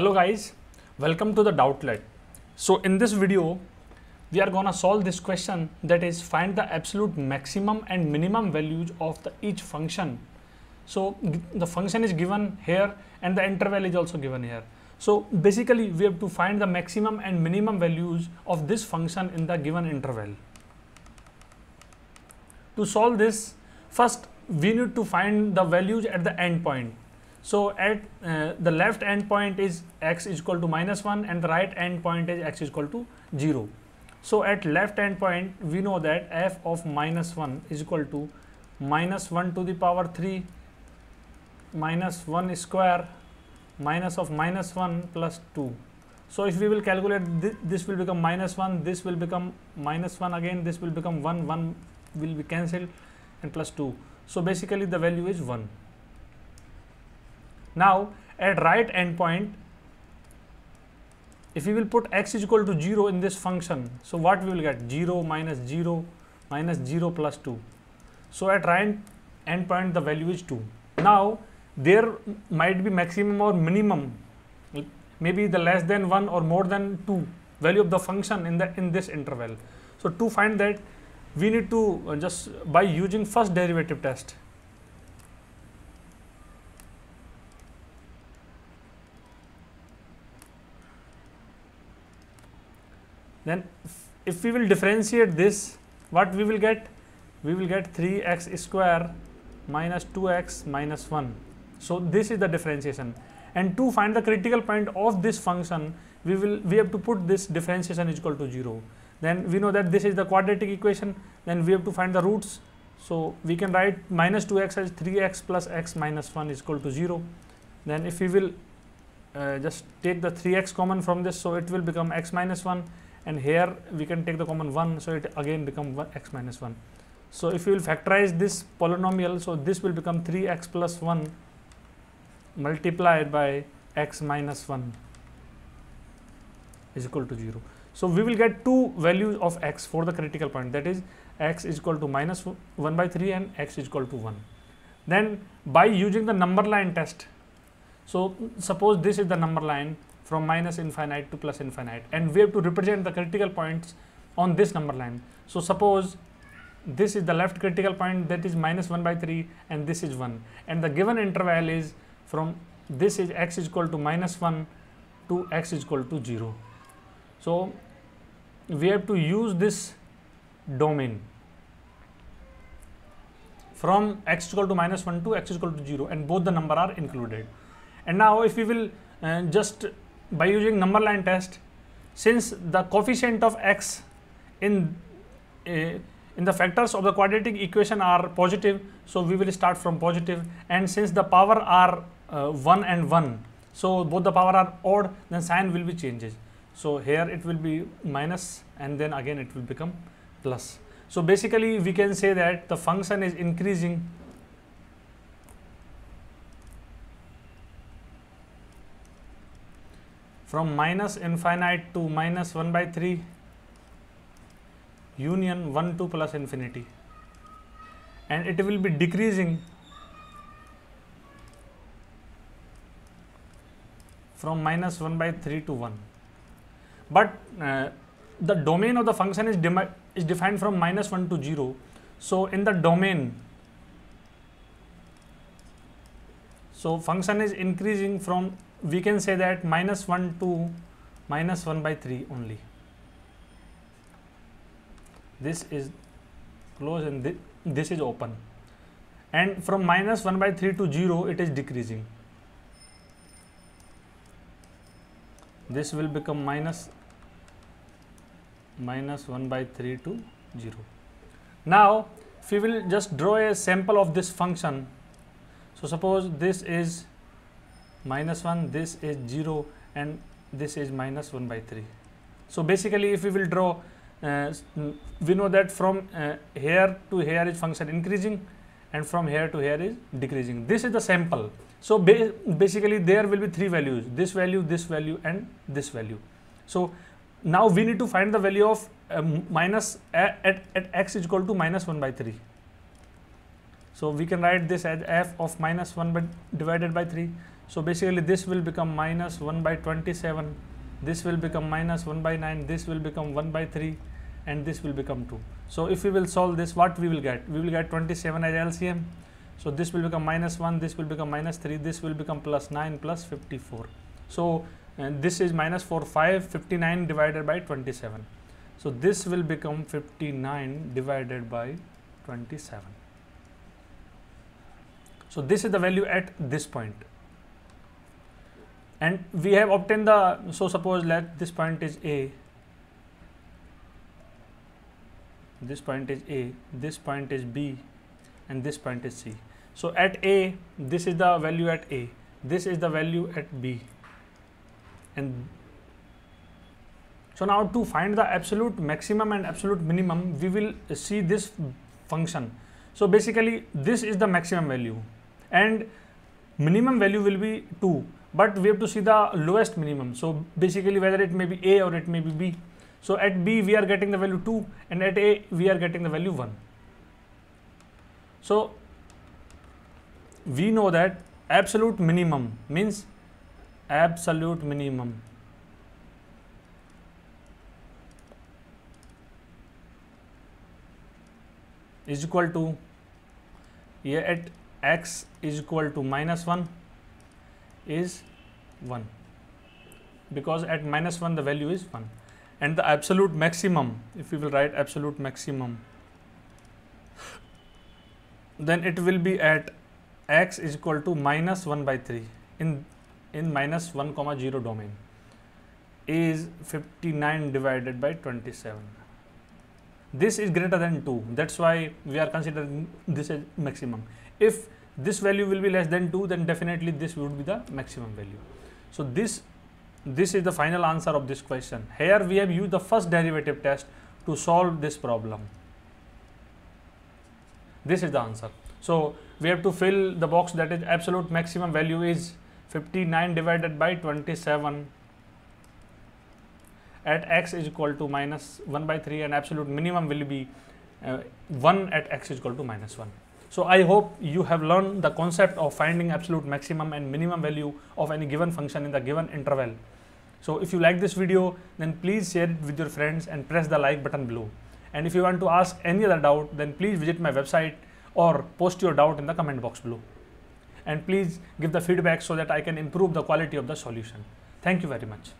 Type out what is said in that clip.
hello guys welcome to the doubtlet so in this video we are gonna solve this question that is find the absolute maximum and minimum values of the each function so the function is given here and the interval is also given here so basically we have to find the maximum and minimum values of this function in the given interval to solve this first we need to find the values at the end point so at uh, the left end point is x is equal to minus 1 and the right end point is x is equal to 0. So at left end point we know that f of minus 1 is equal to minus 1 to the power 3 minus 1 square minus of minus 1 plus 2. So if we will calculate th this will become minus 1, this will become minus 1 again, this will become 1, 1 will be cancelled and plus 2. So basically the value is 1. Now, at right endpoint, if we will put x is equal to 0 in this function, so what we will get? 0 minus 0 minus 0 plus 2. So at right endpoint, the value is 2. Now, there might be maximum or minimum, maybe the less than 1 or more than 2 value of the function in, the, in this interval. So to find that, we need to uh, just by using first derivative test, Then if we will differentiate this, what we will get? We will get 3x square minus 2x minus 1. So, this is the differentiation and to find the critical point of this function, we will we have to put this differentiation is equal to 0. Then we know that this is the quadratic equation, then we have to find the roots. So, we can write minus 2x as 3x plus x minus 1 is equal to 0. Then if we will uh, just take the 3x common from this, so it will become x minus 1 and here we can take the common 1 so it again become one, x minus 1 so if you will factorize this polynomial so this will become 3x plus 1 multiplied by x minus 1 is equal to 0 so we will get two values of x for the critical point that is x is equal to minus 1 by 3 and x is equal to 1 then by using the number line test so suppose this is the number line from minus infinite to plus infinite and we have to represent the critical points on this number line. So suppose this is the left critical point that is minus 1 by 3 and this is 1 and the given interval is from this is x is equal to minus 1 to x is equal to 0. So we have to use this domain from x is equal to minus 1 to x is equal to 0 and both the number are included. And now if we will uh, just by using number line test since the coefficient of x in uh, in the factors of the quadratic equation are positive so we will start from positive and since the power are uh, 1 and 1 so both the power are odd then sign will be changes so here it will be minus and then again it will become plus so basically we can say that the function is increasing from minus infinite to minus 1 by 3 union 1 to plus infinity and it will be decreasing from minus 1 by 3 to 1 but uh, the domain of the function is, is defined from minus 1 to 0 so in the domain so function is increasing from we can say that minus 1 to minus 1 by 3 only. This is closed and th this is open and from minus 1 by 3 to 0 it is decreasing. This will become minus minus 1 by 3 to 0. Now, if we will just draw a sample of this function. So, suppose this is minus 1 this is 0 and this is minus 1 by 3 so basically if we will draw uh, we know that from uh, here to here is function increasing and from here to here is decreasing this is the sample so ba basically there will be three values this value this value and this value so now we need to find the value of uh, minus at, at, at x is equal to minus 1 by 3 so we can write this as f of minus 1 by divided by 3 so basically this will become minus 1 by 27, this will become minus 1 by 9, this will become 1 by 3 and this will become 2. So if we will solve this what we will get? We will get 27 as LCM. So this will become minus 1, this will become minus 3, this will become plus 9 plus 54. So and uh, this is minus 4, 5, 59 divided by 27. So this will become 59 divided by 27. So this is the value at this point and we have obtained the so suppose let this point is a this point is a this point is b and this point is c so at a this is the value at a this is the value at b and so now to find the absolute maximum and absolute minimum we will see this function so basically this is the maximum value and minimum value will be 2 but we have to see the lowest minimum. So basically whether it may be A or it may be B. So at B we are getting the value 2 and at A we are getting the value 1. So we know that absolute minimum means absolute minimum is equal to Yeah, at x is equal to minus 1 is 1 because at minus 1 the value is 1 and the absolute maximum if we will write absolute maximum then it will be at x is equal to minus 1 by 3 in in minus 1 comma 0 domain is 59 divided by 27 this is greater than 2 that's why we are considering this as maximum if this value will be less than 2 then definitely this would be the maximum value so this this is the final answer of this question here we have used the first derivative test to solve this problem this is the answer so we have to fill the box that is absolute maximum value is 59 divided by 27 at x is equal to minus 1 by 3 and absolute minimum will be uh, 1 at x is equal to minus 1. So I hope you have learned the concept of finding absolute maximum and minimum value of any given function in the given interval. So if you like this video, then please share it with your friends and press the like button below. And if you want to ask any other doubt, then please visit my website or post your doubt in the comment box below. And please give the feedback so that I can improve the quality of the solution. Thank you very much.